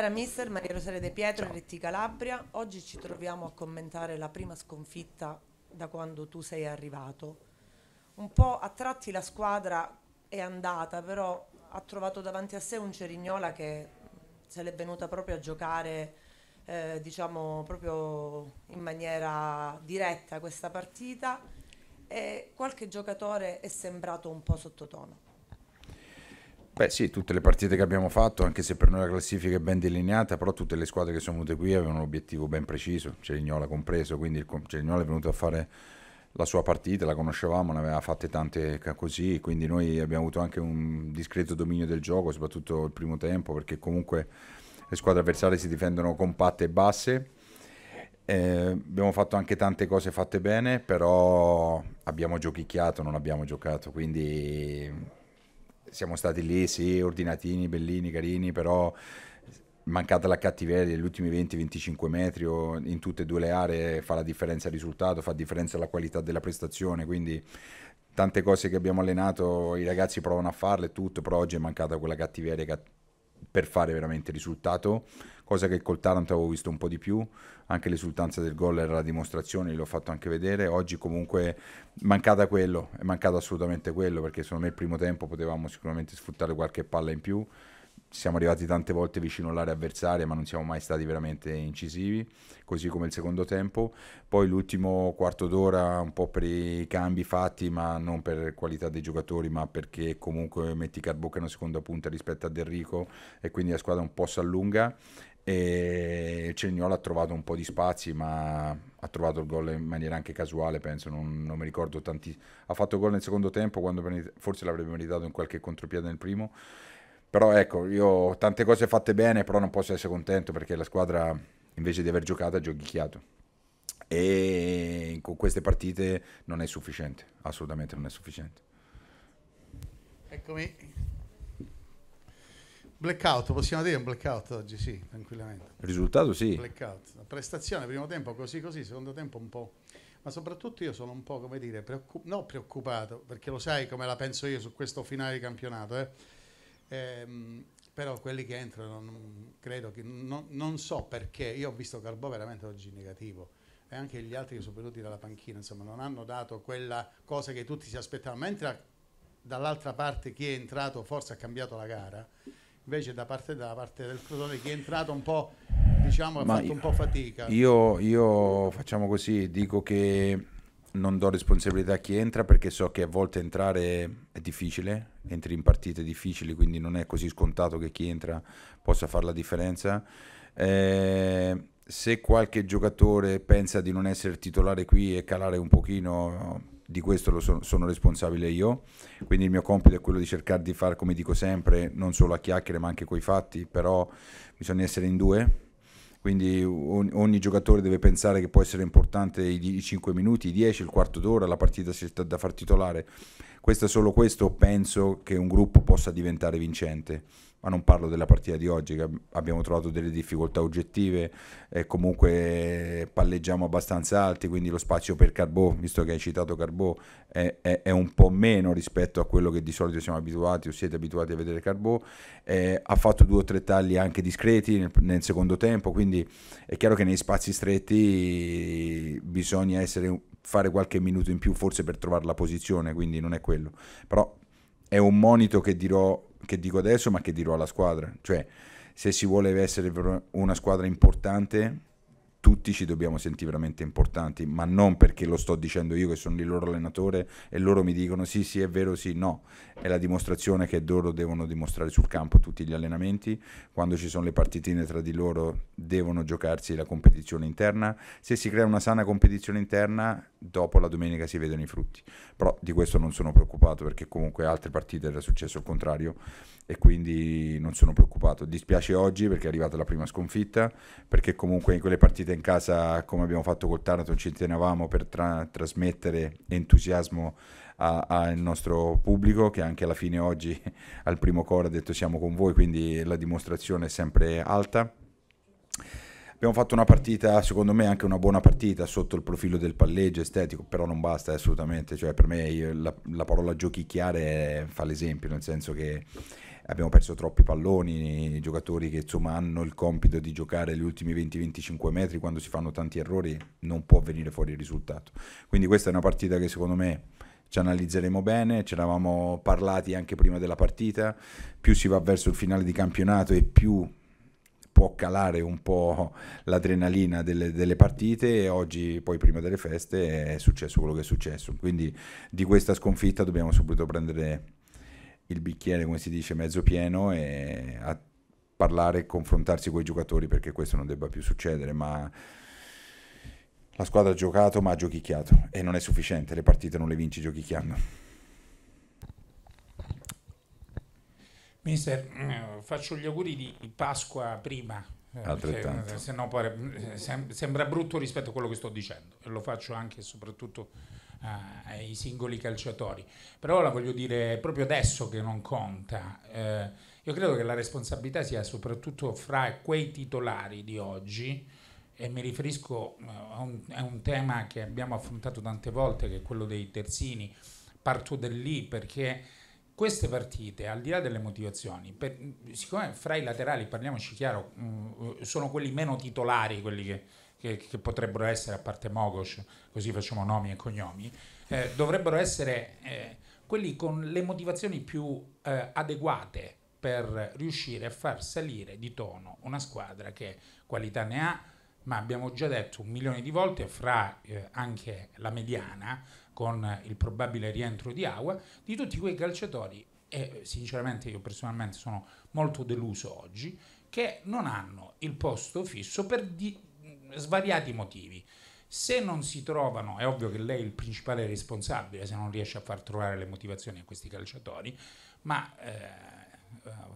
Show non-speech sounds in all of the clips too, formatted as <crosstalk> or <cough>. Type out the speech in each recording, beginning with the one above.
Buonasera mister, Maria Rosaria De Pietro, Ciao. RT Calabria. Oggi ci troviamo a commentare la prima sconfitta da quando tu sei arrivato. Un po' a tratti la squadra è andata, però ha trovato davanti a sé un Cerignola che se l'è venuta proprio a giocare, eh, diciamo, proprio in maniera diretta questa partita e qualche giocatore è sembrato un po' sottotono. Beh sì, tutte le partite che abbiamo fatto, anche se per noi la classifica è ben delineata, però tutte le squadre che sono venute qui avevano un obiettivo ben preciso, Cerignola compreso, quindi Cerignola è venuto a fare la sua partita, la conoscevamo, ne aveva fatte tante così, quindi noi abbiamo avuto anche un discreto dominio del gioco, soprattutto il primo tempo, perché comunque le squadre avversarie si difendono compatte e basse. Eh, abbiamo fatto anche tante cose fatte bene, però abbiamo giochicchiato, non abbiamo giocato, quindi siamo stati lì, sì, ordinatini, bellini, carini, però mancata la cattiveria degli ultimi 20-25 metri o in tutte e due le aree fa la differenza il risultato, fa differenza la qualità della prestazione, quindi tante cose che abbiamo allenato i ragazzi provano a farle tutto, però oggi è mancata quella cattiveria per fare veramente risultato cosa che col Taranto avevo visto un po' di più, anche l'esultanza del gol era la dimostrazione, l'ho fatto anche vedere, oggi comunque mancata quello, è mancato assolutamente quello, perché secondo me il primo tempo potevamo sicuramente sfruttare qualche palla in più, siamo arrivati tante volte vicino all'area avversaria, ma non siamo mai stati veramente incisivi, così come il secondo tempo. Poi l'ultimo quarto d'ora, un po' per i cambi fatti, ma non per qualità dei giocatori, ma perché comunque metti Carbocca in una seconda punta rispetto a Del Rico e quindi la squadra un po' si allunga e il Cerignola ha trovato un po' di spazi ma ha trovato il gol in maniera anche casuale penso non, non mi ricordo tanti ha fatto gol nel secondo tempo quando forse l'avrebbe meritato in qualche contropiede nel primo però ecco io ho tante cose fatte bene però non posso essere contento perché la squadra invece di aver giocato ha giochicchiato e con queste partite non è sufficiente assolutamente non è sufficiente eccomi Blackout, possiamo dire un blackout oggi, sì, tranquillamente. risultato sì. Blackout. La prestazione, primo tempo così così, secondo tempo un po'... Ma soprattutto io sono un po', come dire, preoccup- no, preoccupato, perché lo sai come la penso io su questo finale di campionato, eh? Ehm, però quelli che entrano, non, credo che... Non, non so perché, io ho visto Calbò veramente oggi negativo e anche gli altri che sono venuti dalla panchina, insomma, non hanno dato quella cosa che tutti si aspettavano, mentre dall'altra parte chi è entrato forse ha cambiato la gara invece da parte, da parte del Crotone chi è entrato un po', diciamo, ha fatto io, un po' fatica. Io, io facciamo così, dico che non do responsabilità a chi entra perché so che a volte entrare è difficile, entri in partite difficili, quindi non è così scontato che chi entra possa fare la differenza. Eh, se qualche giocatore pensa di non essere titolare qui e calare un pochino di questo sono, sono, responsabile io, quindi il mio compito è quello di cercare di fare, come dico sempre, non solo a chiacchiere ma anche coi fatti, però bisogna essere in due, quindi ogni, ogni giocatore deve pensare che può essere importante i, i 5 minuti, i 10, il quarto d'ora, la partita da far titolare. Questo, è solo questo penso che un gruppo possa diventare vincente ma non parlo della partita di oggi che abbiamo trovato delle difficoltà oggettive e comunque palleggiamo abbastanza alti, quindi lo spazio per Carbò, visto che hai citato Carbò, è, è, è, un po' meno rispetto a quello che di solito siamo abituati o siete abituati a vedere Carbò, eh, ha fatto due o tre tagli anche discreti nel, nel, secondo tempo, quindi è chiaro che nei spazi stretti bisogna essere, fare qualche minuto in più forse per trovare la posizione, quindi non è quello, però è un monito che dirò che dico adesso ma che dirò alla squadra. Cioè, se si vuole essere una squadra importante, tutti ci dobbiamo sentire veramente importanti, ma non perché lo sto dicendo io che sono il loro allenatore e loro mi dicono sì, sì, è vero, sì, no. È la dimostrazione che loro devono dimostrare sul campo tutti gli allenamenti, quando ci sono le partitine tra di loro devono giocarsi la competizione interna, se si crea una sana competizione interna dopo la domenica si vedono i frutti. Però di questo non sono preoccupato perché comunque altre partite era successo il contrario e quindi non sono preoccupato. Dispiace oggi perché è arrivata la prima sconfitta, perché comunque in quelle partite in casa come abbiamo fatto col Taranto ci tenevamo per tra- trasmettere entusiasmo al nostro pubblico che anche alla fine oggi <laughs> al primo coro ha detto siamo con voi, quindi la dimostrazione è sempre alta Abbiamo fatto una partita, secondo me anche una buona partita sotto il profilo del palleggio estetico, però non basta assolutamente, cioè per me io, la, la, parola giochicchiare fa l'esempio, nel senso che abbiamo perso troppi palloni, giocatori che insomma hanno il compito di giocare gli ultimi 20-25 metri, quando si fanno tanti errori non può venire fuori il risultato. Quindi questa è una partita che secondo me ci analizzeremo bene, ce l'avamo parlati anche prima della partita, più si va verso il finale di campionato e più può calare un po' l'adrenalina delle, delle, partite e oggi poi prima delle feste è successo quello che è successo. Quindi di questa sconfitta dobbiamo subito prendere il bicchiere, come si dice, mezzo pieno e parlare e confrontarsi con i giocatori perché questo non debba più succedere, ma la squadra ha giocato ma ha giochicchiato e non è sufficiente, le partite non le vinci giochicchiando. Mister, eh, faccio gli auguri di Pasqua prima. Eh, Altrettanto. Eh, se, no pare, sembra brutto rispetto a quello che sto dicendo e lo faccio anche e soprattutto ai singoli calciatori. Però la voglio dire proprio adesso che non conta. Eh, io credo che la responsabilità sia soprattutto fra quei titolari di oggi e mi riferisco a un, a un tema che abbiamo affrontato tante volte che è quello dei terzini. Parto da lì perché queste partite, al di là delle motivazioni, per, siccome fra i laterali, parliamoci chiaro, mh, mm, sono quelli meno titolari, quelli che, che, che potrebbero essere, a parte Mogos, così facciamo nomi e cognomi, eh, dovrebbero essere eh, quelli con le motivazioni più eh, adeguate per riuscire a far salire di tono una squadra che qualità ne ha, ma abbiamo già detto un milione di volte, fra eh, anche la mediana, con il probabile rientro di Agua, di tutti quei calciatori, e sinceramente io personalmente sono molto deluso oggi, che non hanno il posto fisso per di, mm, svariati motivi. Se non si trovano, è ovvio che lei è il principale responsabile se non riesce a far trovare le motivazioni a questi calciatori, ma eh, eh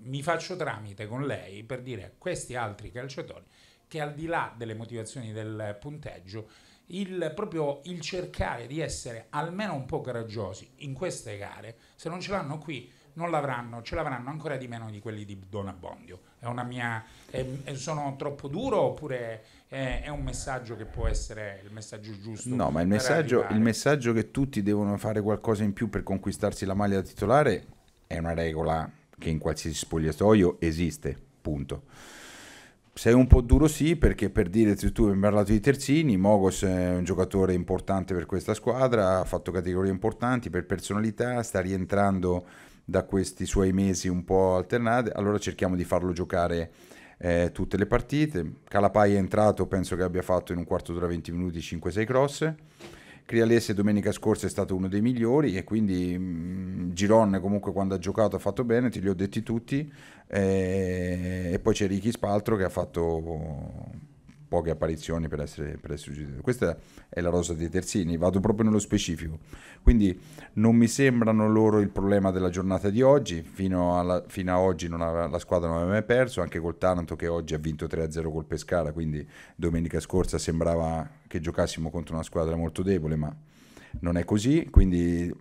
mi faccio tramite con lei per dire a questi altri calciatori che al di là delle motivazioni del punteggio il, proprio il cercare di essere almeno un po' coraggiosi in queste gare, se non ce l'hanno qui non l'avranno, ce l'avranno ancora di meno di quelli di Don Abbondio. È una mia, è, è, sono troppo duro oppure è, è, un messaggio che può essere il messaggio giusto? No, ma il messaggio, il messaggio, che tutti devono fare qualcosa in più per conquistarsi la maglia da titolare è una regola che in qualsiasi spogliatoio esiste, punto sei un po' duro sì perché per dire tu hai parlato di terzini Mogos è un giocatore importante per questa squadra ha fatto categorie importanti per personalità sta rientrando da questi suoi mesi un po' alternati allora cerchiamo di farlo giocare eh, tutte le partite Calapai è entrato penso che abbia fatto in un quarto d'ora 20 minuti 5-6 cross Crialese domenica scorsa è stato uno dei migliori e quindi mh, mm, Giron comunque quando ha giocato ha fatto bene, te li ho detti tutti eh, e poi c'è Ricky Spaltro che ha fatto poche apparizioni per essere, per essere ucciso. Questa è la rosa dei terzini, vado proprio nello specifico. Quindi non mi sembrano loro il problema della giornata di oggi, fino, alla, fino a oggi aveva, la squadra non aveva mai perso, anche col Taranto che oggi ha vinto 3-0 col Pescara, quindi domenica scorsa sembrava che giocassimo contro una squadra molto debole, ma non è così, quindi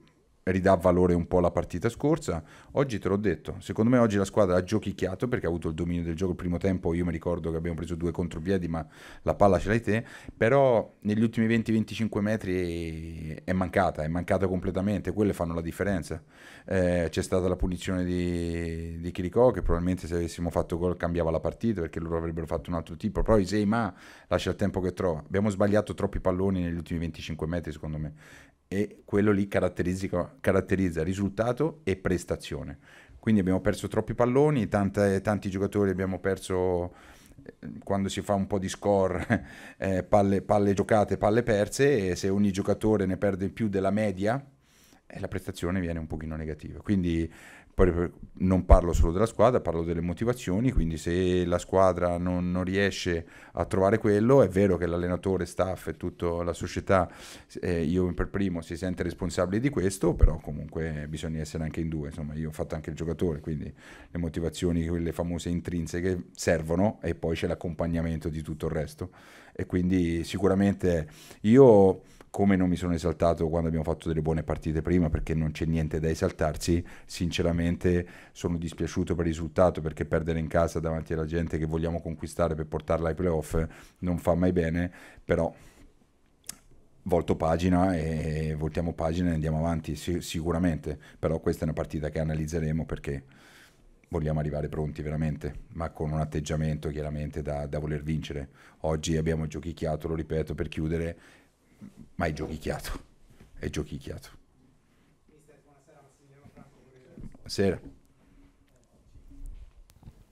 ridà valore un po' alla partita scorsa. Oggi te l'ho detto, secondo me oggi la squadra ha giochicchiato perché ha avuto il dominio del gioco il primo tempo, io mi ricordo che abbiamo preso due contropiedi ma la palla ce l'hai te, però negli ultimi 20-25 metri è mancata, è mancata completamente, quelle fanno la differenza. Eh, c'è stata la punizione di, di Chiricò che probabilmente se avessimo fatto gol cambiava la partita perché loro avrebbero fatto un altro tipo, però Isei Ma lascia il tempo che trova, abbiamo sbagliato troppi palloni negli ultimi 25 metri secondo me e quello lì caratterizza risultato e prestazione. Quindi abbiamo perso troppi palloni, tante, tanti giocatori abbiamo perso eh, quando si fa un po' di score, <laughs> eh, palle, palle giocate, palle perse, e se ogni giocatore ne perde più della media, eh, la prestazione viene un pochino negativa. Quindi poi non parlo solo della squadra, parlo delle motivazioni, quindi se la squadra non, non riesce a trovare quello, è vero che l'allenatore, staff e tutta la società, eh, io per primo, si sente responsabile di questo, però comunque bisogna essere anche in due, insomma io ho fatto anche il giocatore, quindi le motivazioni, quelle famose intrinseche, servono e poi c'è l'accompagnamento di tutto il resto e quindi sicuramente io come non mi sono esaltato quando abbiamo fatto delle buone partite prima perché non c'è niente da esaltarsi, sinceramente sono dispiaciuto per il risultato perché perdere in casa davanti alla gente che vogliamo conquistare per portarla ai playoff non fa mai bene, però volto pagina e voltiamo pagina e andiamo avanti sic- sicuramente, però questa è una partita che analizzeremo perché vogliamo arrivare pronti veramente, ma con un atteggiamento chiaramente da, da voler vincere. Oggi abbiamo giochicchiato, lo ripeto, per chiudere ma è giochicchiato, è giochicchiato. Buonasera.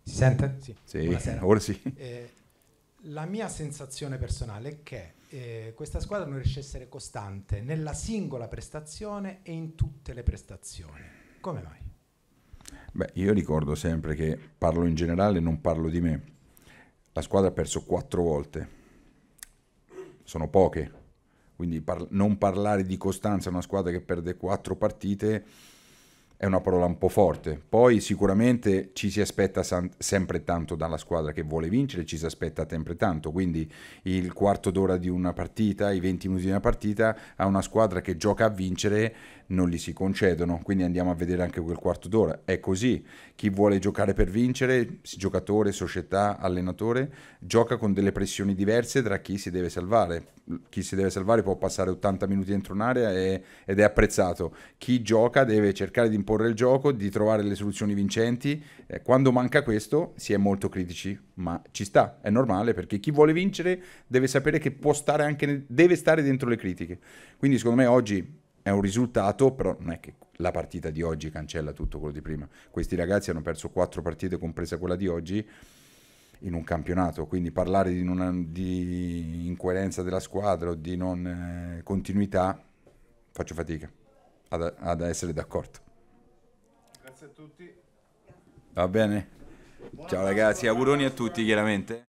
Si sente? Sì, sì ora sì. Eh, la mia sensazione personale è che eh, questa squadra non riesce a essere costante nella singola prestazione e in tutte le prestazioni. Come mai? Beh, io ricordo sempre che parlo in generale, non parlo di me. La squadra ha perso quattro volte. Sono poche, quindi par- non parlare di costanza a una squadra che perde quattro partite è una parola un po' forte. Poi sicuramente ci si aspetta san- sempre tanto dalla squadra che vuole vincere, ci si aspetta sempre tanto, quindi il quarto d'ora di una partita, i 20 minuti di una partita a una squadra che gioca a vincere non gli si concedono, quindi andiamo a vedere anche quel quarto d'ora. È così, chi vuole giocare per vincere, giocatore, società, allenatore, gioca con delle pressioni diverse tra chi si deve salvare. Chi si deve salvare può passare 80 minuti dentro un'area e, ed è apprezzato. Chi gioca deve cercare di imporre il gioco, di trovare le soluzioni vincenti. Eh, quando manca questo si è molto critici, ma ci sta, è normale perché chi vuole vincere deve sapere che può stare anche, deve stare dentro le critiche. Quindi secondo me oggi è un risultato, però non è che la partita di oggi cancella tutto quello di prima. Questi ragazzi hanno perso quattro partite, compresa quella di oggi, in un campionato, quindi parlare di, non, di incoerenza della squadra o di non eh, continuità, faccio fatica ad, ad essere d'accordo. Grazie a tutti. Va bene? Ciao ragazzi, auguroni a tutti chiaramente.